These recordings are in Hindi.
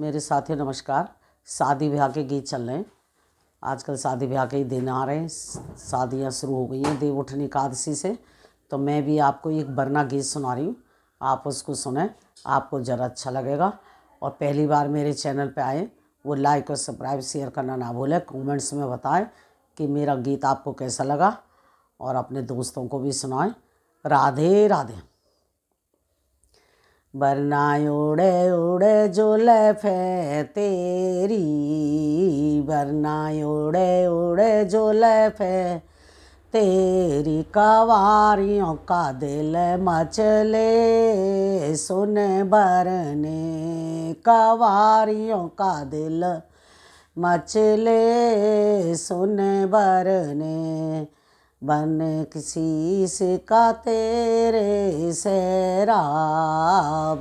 मेरे साथियों नमस्कार शादी ब्याह के गीत चल रहे हैं आजकल शादी ब्याह के ही दिन आ रहे हैं शादियाँ शुरू हो गई हैं देव उठनी एकादशी से तो मैं भी आपको एक बरना गीत सुना रही हूँ आप उसको सुने आपको ज़रा अच्छा लगेगा और पहली बार मेरे चैनल पे आए वो लाइक और सब्सक्राइब शेयर करना ना भूलें कमेंट्स में बताएं कि मेरा गीत आपको कैसा लगा और अपने दोस्तों को भी सुनाएं राधे राधे वरना उड़े उड़े फे तेरी वरना उड़े उड़े जुलफ़ें तेरी कवारियों का दिल मचले सुन बरने कवारियों का दिल मचले सुन बरने बन किसी से का तेरे सेरा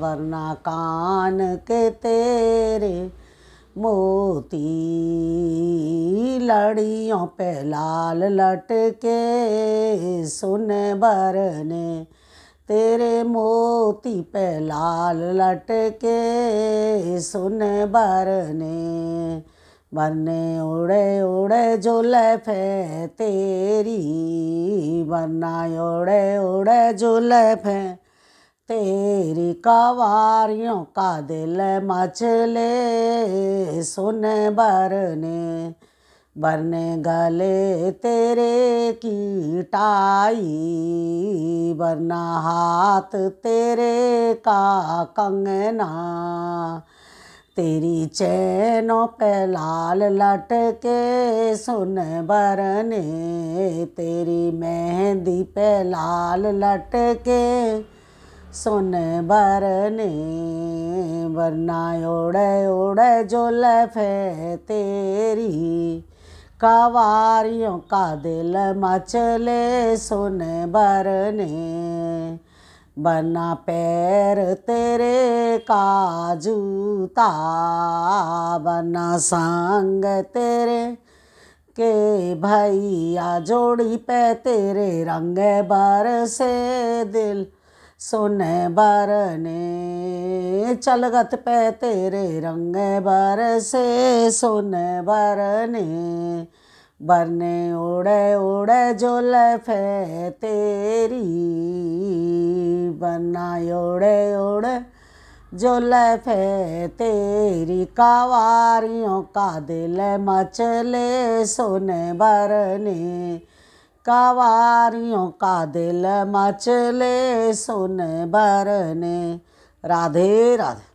वरना कान के तेरे मोती लड़ियों पे लाल लटके सुन बरने तेरे मोती पे लाल लटके सुन बरने बने उड़े उड़े फे तेरी बना उड़े उड़े फे तेरी कवारियों का दिल मचले सुन बरने बरने गले तेरे की टाई बरना हाथ तेरे का कंगना तेरी चैनों पे लाल लटके सुन बरने तेरी मेहंदी पे लाल लटके सुन बरने वरना ओढ़े ओढ़े जुल्फे तेरी कवारियों का दिल मचले सुन बरने बना पैर तेरे का जूता बना सांग तेरे के भैया जोड़ी पे तेरे रंग बर से दिल सोने बरने चलगत पे तेरे रंग बर से सोने बरने बरने उड़े उड़े फे तेरी बरना उड़े उड़े फे तेरी कावारियों का दिल मचले सोने बरने कावारियों का दिल मचले सोने बरने राधे राधे